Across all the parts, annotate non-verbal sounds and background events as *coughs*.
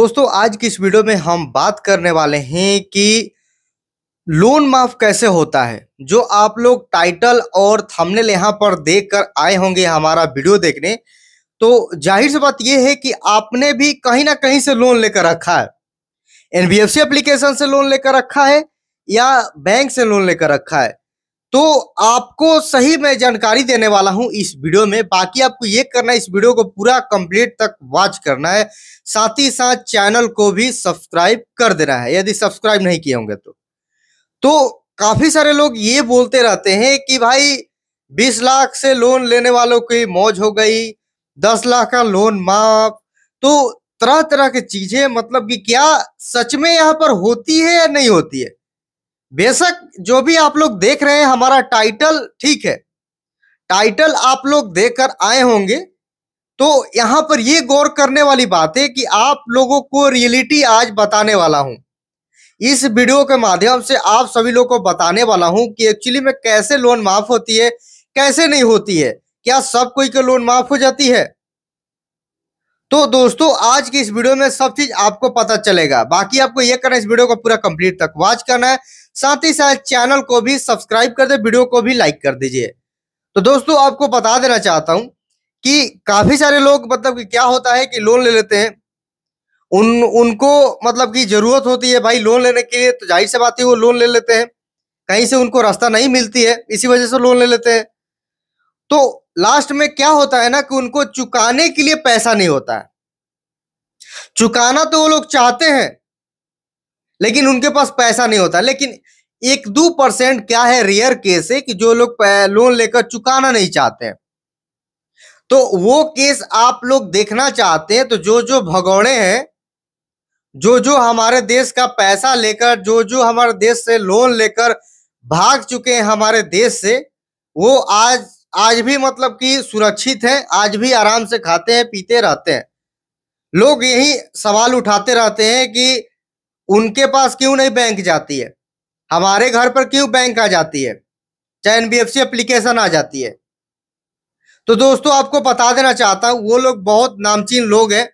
दोस्तों आज की इस वीडियो में हम बात करने वाले हैं कि लोन माफ कैसे होता है जो आप लोग टाइटल और थंबनेल यहां पर देख कर आए होंगे हमारा वीडियो देखने तो जाहिर सी बात यह है कि आपने भी कहीं ना कहीं से लोन लेकर रखा है एनबीएफसी एप्लीकेशन से लोन लेकर रखा है या बैंक से लोन लेकर रखा है तो आपको सही मैं जानकारी देने वाला हूं इस वीडियो में बाकी आपको ये करना है इस वीडियो को पूरा कंप्लीट तक वॉच करना है साथ ही साथ चैनल को भी सब्सक्राइब कर देना है यदि सब्सक्राइब नहीं किए होंगे तो तो काफी सारे लोग ये बोलते रहते हैं कि भाई बीस लाख से लोन लेने वालों की मौज हो गई दस लाख का लोन माफ तो तरह तरह की चीजें मतलब कि क्या सच में यहाँ पर होती है या नहीं होती है बेशक जो भी आप लोग देख रहे हैं हमारा टाइटल ठीक है टाइटल आप लोग देखकर आए होंगे तो यहां पर ये गौर करने वाली बात है कि आप लोगों को रियलिटी आज बताने वाला हूं इस वीडियो के माध्यम से आप सभी लोगों को बताने वाला हूं कि एक्चुअली में कैसे लोन माफ होती है कैसे नहीं होती है क्या सब कोई के लोन माफ हो जाती है तो दोस्तों आज की इस वीडियो में सब चीज आपको पता चलेगा बाकी आपको यह करना है इस वीडियो को पूरा कंप्लीट तक वॉच करना है साथ ही साथ चैनल को भी सब्सक्राइब कर दे वीडियो को भी लाइक कर दीजिए तो दोस्तों आपको बता देना चाहता हूं कि काफी सारे लोग मतलब कि क्या होता है कि लोन ले लेते हैं उन उनको मतलब कि जरूरत होती है भाई लोन लेने के लिए तो जाहिर से बात है वो लोन ले लेते हैं कहीं से उनको रास्ता नहीं मिलती है इसी वजह से लोन ले लेते हैं तो लास्ट में क्या होता है ना कि उनको चुकाने के लिए पैसा नहीं होता है चुकाना तो वो लोग चाहते हैं लेकिन उनके पास पैसा नहीं होता लेकिन एक दो परसेंट क्या है रेयर केस है कि जो लोग लोन लेकर चुकाना नहीं चाहते हैं तो वो केस आप लोग देखना चाहते हैं तो जो जो भगौड़े हैं जो जो हमारे देश का पैसा लेकर जो जो हमारे देश से लोन लेकर भाग चुके हैं हमारे देश से वो आज आज भी मतलब कि सुरक्षित हैं आज भी आराम से खाते हैं पीते रहते हैं लोग यही सवाल उठाते रहते हैं कि उनके पास क्यों नहीं बैंक जाती है हमारे घर पर क्यों बैंक आ जाती है चाहे एनबीएफसी एप्लीकेशन आ जाती है तो दोस्तों आपको बता देना चाहता हूं वो लोग बहुत नामचीन लोग हैं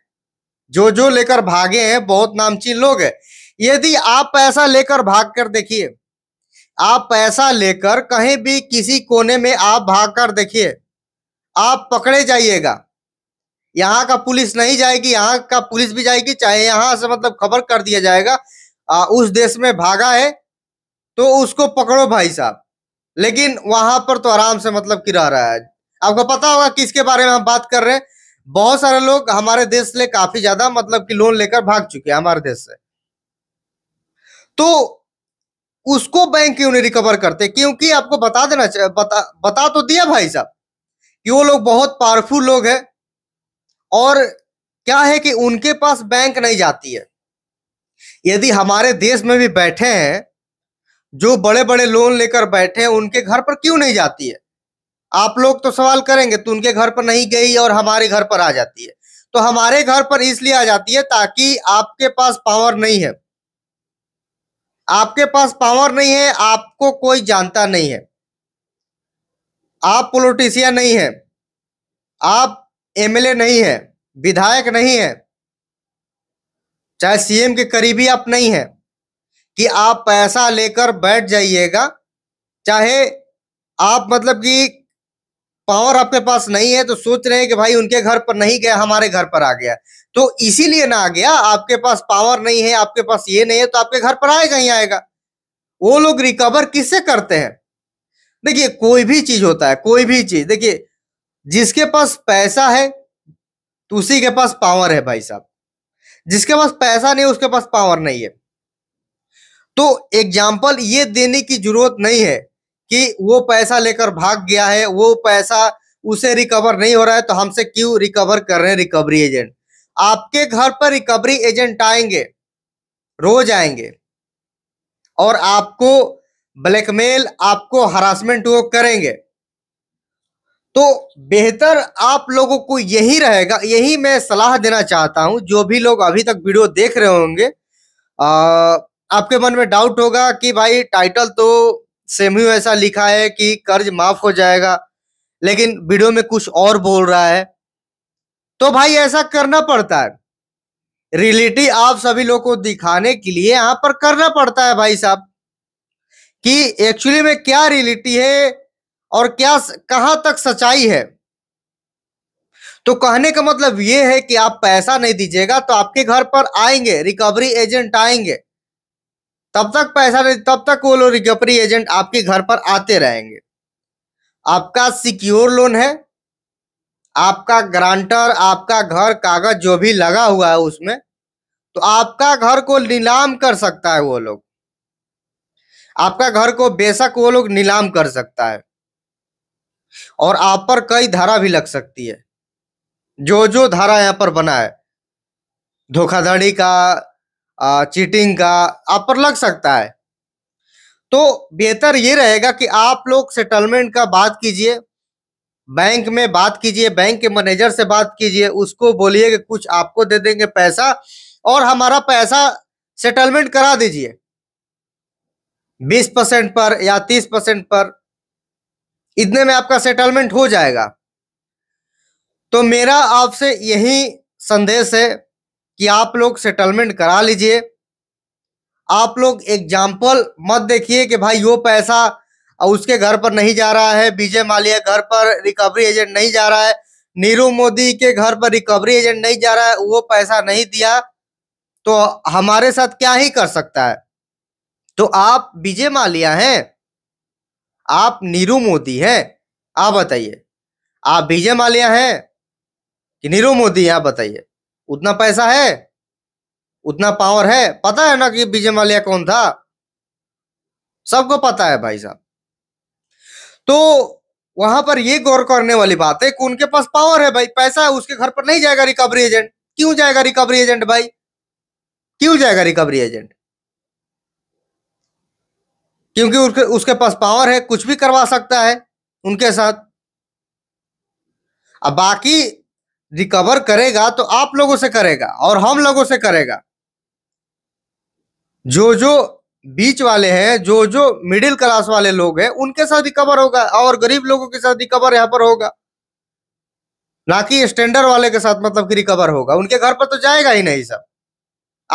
जो जो लेकर भागे हैं बहुत नामचीन लोग हैं यदि आप पैसा लेकर भाग कर देखिए आप पैसा लेकर कहीं भी किसी कोने में आप भाग कर देखिए आप पकड़े जाइएगा यहाँ का पुलिस नहीं जाएगी यहाँ का पुलिस भी जाएगी चाहे यहाँ से मतलब खबर कर दिया जाएगा आ, उस देश में भागा है तो उसको पकड़ो भाई साहब लेकिन वहां पर तो आराम से मतलब कि रह रहा है आपको पता होगा किसके बारे में हम बात कर रहे हैं बहुत सारे लोग हमारे देश से काफी ज्यादा मतलब कि लोन लेकर भाग चुके हैं हमारे देश से तो उसको बैंक क्यों नहीं रिकवर करते क्योंकि आपको बता देना बता बता तो दिया भाई साहब कि वो लोग बहुत पावरफुल लोग हैं और क्या है कि उनके पास बैंक नहीं जाती है यदि हमारे देश में भी बैठे हैं जो बड़े बड़े लोन लेकर बैठे हैं उनके घर पर क्यों नहीं जाती है आप लोग तो सवाल करेंगे तो उनके घर पर नहीं गई और हमारे घर पर आ जाती है तो हमारे घर पर इसलिए आ जाती है ताकि आपके पास पावर नहीं है आपके पास पावर नहीं है आपको कोई जानता नहीं है आप पोलिटिशियन नहीं है आप एमएलए नहीं है विधायक नहीं है चाहे सीएम के करीबी आप नहीं है कि आप पैसा लेकर बैठ जाइएगा चाहे आप मतलब कि पावर आपके पास नहीं है तो सोच रहे हैं कि भाई उनके घर पर नहीं गया हमारे घर पर आ गया तो इसीलिए ना आ गया आपके पास पावर नहीं है आपके पास ये नहीं है तो आपके घर पर आएगा ही आएगा वो लोग रिकवर किससे करते हैं देखिए कोई भी चीज होता है कोई भी चीज देखिए जिसके पास पैसा है तो उसी के पास पावर है भाई साहब जिसके पास पैसा नहीं उसके पास पावर नहीं है तो एग्जाम्पल ये देने की जरूरत नहीं है कि वो पैसा लेकर भाग गया है वो पैसा उसे रिकवर नहीं हो रहा है तो हमसे क्यों रिकवर कर रहे हैं रिकवरी एजेंट आपके घर पर रिकवरी एजेंट आएंगे रोज आएंगे और आपको ब्लैकमेल आपको हरासमेंट वो करेंगे तो बेहतर आप लोगों को यही रहेगा यही मैं सलाह देना चाहता हूं जो भी लोग अभी तक वीडियो देख रहे होंगे आपके मन में डाउट होगा कि भाई टाइटल तो सेम ही ऐसा लिखा है कि कर्ज माफ हो जाएगा लेकिन वीडियो में कुछ और बोल रहा है तो भाई ऐसा करना पड़ता है रियलिटी आप सभी लोगों को दिखाने के लिए यहाँ पर करना पड़ता है भाई साहब कि एक्चुअली में क्या रियलिटी है और क्या कहां तक सच्चाई है तो कहने का मतलब यह है कि आप पैसा नहीं दीजिएगा तो आपके घर पर आएंगे रिकवरी एजेंट आएंगे तब तक पैसा नहीं तब तक वो लोग रिकवरी एजेंट आपके घर पर आते रहेंगे आपका सिक्योर लोन है आपका ग्रांटर आपका घर कागज जो भी लगा हुआ है उसमें तो आपका घर को नीलाम कर सकता है वो लोग आपका घर को बेशक वो लोग नीलाम कर सकता है और आप पर कई धारा भी लग सकती है जो जो धारा यहाँ पर बना है धोखाधड़ी का चीटिंग का आप पर लग सकता है तो बेहतर ये रहेगा कि आप लोग सेटलमेंट का बात कीजिए बैंक में बात कीजिए बैंक के मैनेजर से बात कीजिए उसको बोलिए कि कुछ आपको दे देंगे पैसा और हमारा पैसा सेटलमेंट करा दीजिए बीस परसेंट पर या तीस परसेंट पर इतने में आपका सेटलमेंट हो जाएगा तो मेरा आपसे यही संदेश है कि आप लोग सेटलमेंट करा लीजिए आप लोग एग्जाम्पल मत देखिए कि भाई वो पैसा उसके घर पर नहीं जा रहा है विजय माल्या घर पर रिकवरी एजेंट नहीं जा रहा है नीरू मोदी के घर पर रिकवरी एजेंट नहीं जा रहा है वो पैसा नहीं दिया तो हमारे साथ क्या ही कर सकता है तो आप विजय माल्या हैं आप नीरू मोदी हैं आप बताइए आप विजय माल्या हैं कि नीरू मोदी आप बताइए उतना पैसा है उतना पावर है पता है ना कि विजय माल्या कौन था सबको पता है भाई साहब तो वहां पर ये गौर करने वाली बात है कि उनके पास पावर है भाई पैसा है उसके घर पर नहीं जाएगा रिकवरी एजेंट क्यों जाएगा रिकवरी एजेंट भाई क्यों जाएगा रिकवरी एजेंट क्योंकि उसके उसके पास पावर है कुछ भी करवा सकता है उनके साथ अब बाकी रिकवर करेगा तो आप लोगों से करेगा और हम लोगों से करेगा जो जो बीच वाले हैं जो जो मिडिल क्लास वाले लोग हैं उनके साथ रिकवर होगा और गरीब लोगों के साथ रिकवर यहां पर होगा ना कि स्टैंडर्ड वाले के साथ मतलब कि रिकवर होगा उनके घर पर तो जाएगा ही नहीं सब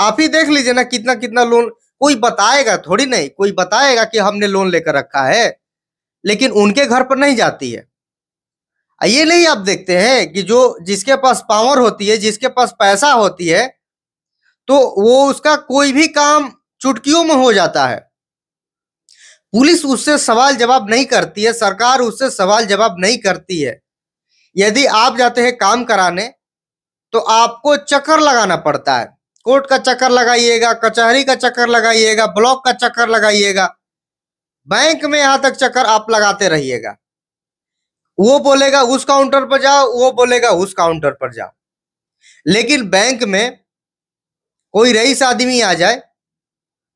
आप ही देख लीजिए ना कितना कितना लोन कोई बताएगा थोड़ी नहीं कोई बताएगा कि हमने लोन लेकर रखा है लेकिन उनके घर पर नहीं जाती है ये नहीं आप देखते हैं कि जो जिसके पास पावर होती है जिसके पास पैसा होती है तो वो उसका कोई भी काम चुटकियों में हो जाता है पुलिस उससे सवाल जवाब नहीं करती है सरकार उससे सवाल जवाब नहीं करती है यदि आप जाते हैं काम कराने तो आपको चक्कर लगाना पड़ता है कोर्ट का चक्कर लगाइएगा कचहरी का चक्कर लगाइएगा ब्लॉक का चक्कर लगाइएगा बैंक में यहां तक चक्कर आप लगाते रहिएगा वो बोलेगा उस काउंटर पर जाओ वो बोलेगा उस काउंटर पर जाओ लेकिन बैंक में कोई रईस आदमी आ जाए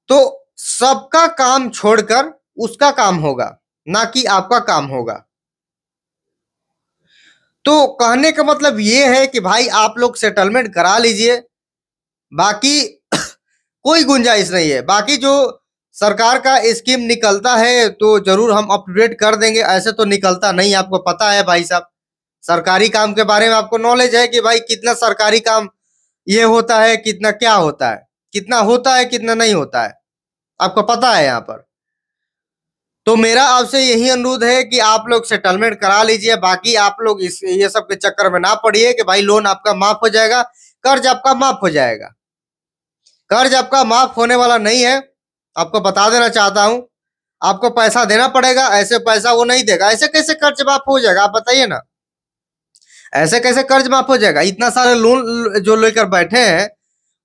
तो सबका काम छोड़कर उसका काम होगा ना कि आपका काम होगा तो कहने का मतलब ये है कि भाई आप लोग सेटलमेंट करा लीजिए बाकी *coughs* कोई गुंजाइश नहीं है बाकी जो सरकार का स्कीम निकलता है तो जरूर हम अपडेट कर देंगे ऐसे तो निकलता नहीं आपको पता है भाई साहब सरकारी काम के बारे में आपको नॉलेज है कि भाई कितना सरकारी काम ये होता है कितना क्या होता है कितना होता है कितना नहीं होता है आपको पता है यहाँ पर तो मेरा आपसे यही अनुरोध है कि आप लोग सेटलमेंट करा लीजिए बाकी आप लोग इस ये सब के चक्कर में ना पड़िए कि भाई लोन आपका माफ हो जाएगा कर्ज आपका माफ हो जाएगा कर्ज आपका माफ होने वाला नहीं है आपको बता देना चाहता हूं आपको पैसा देना पड़ेगा ऐसे पैसा वो नहीं देगा ऐसे कैसे कर्ज माफ हो जाएगा आप बताइए ना ऐसे कैसे कर्ज माफ हो जाएगा इतना सारे लोन जो लेकर बैठे हैं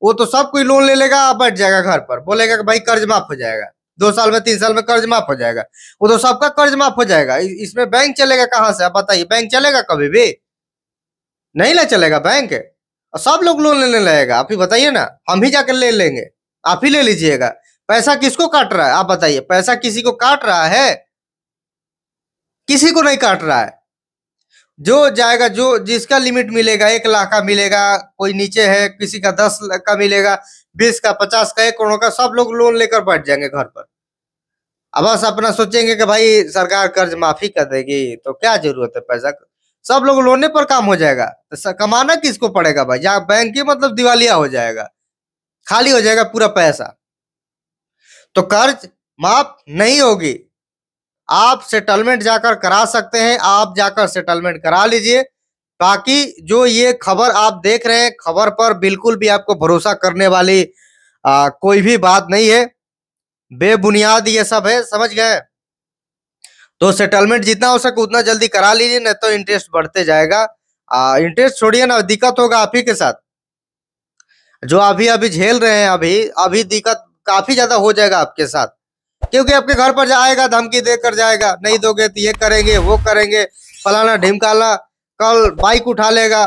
वो तो सब कोई लोन ले लेगा बैठ जाएगा घर पर बोलेगा कि भाई कर्ज माफ हो जाएगा दो साल में तीन साल में कर्ज माफ हो जाएगा वो तो सबका कर्ज माफ हो जाएगा इसमें बैंक चलेगा कहाँ से आप बताइए बैंक चलेगा कभी भी नहीं ना चलेगा बैंक सब लोग लोन लेने लगेगा आप ही बताइए ना हम ही जाकर ले लेंगे आप ही ले लीजिएगा पैसा किसको काट रहा है आप बताइए पैसा किसी को काट रहा है किसी को नहीं काट रहा है जो जाएगा जो जिसका लिमिट मिलेगा एक लाख का मिलेगा कोई नीचे है किसी का दस लाख का मिलेगा बीस का पचास का एक करोड़ का सब लोग लोन लेकर बैठ जाएंगे घर पर अब बस अपना सोचेंगे कि भाई सरकार कर्ज माफी कर देगी तो क्या जरूरत है पैसा सब लोग लोने पर काम हो जाएगा तो कमाना किसको पड़ेगा भाई यहाँ बैंक ही मतलब दिवालिया हो जाएगा खाली हो जाएगा पूरा पैसा तो कर्ज माफ नहीं होगी आप सेटलमेंट जाकर करा सकते हैं आप जाकर सेटलमेंट करा लीजिए बाकी जो ये खबर आप देख रहे हैं खबर पर बिल्कुल भी आपको भरोसा करने वाली आ, कोई भी बात नहीं है बेबुनियाद ये सब है समझ गए तो सेटलमेंट जितना हो सके उतना जल्दी करा लीजिए नहीं तो इंटरेस्ट बढ़ते जाएगा इंटरेस्ट छोड़िए ना दिक्कत होगा आप ही के साथ जो अभी अभी झेल रहे हैं अभी अभी दिक्कत काफी ज्यादा हो जाएगा आपके साथ क्योंकि आपके घर पर जाएगा धमकी दे कर जाएगा नहीं दोगे तो ये करेंगे वो करेंगे फलाना ढिमकाला कल बाइक उठा लेगा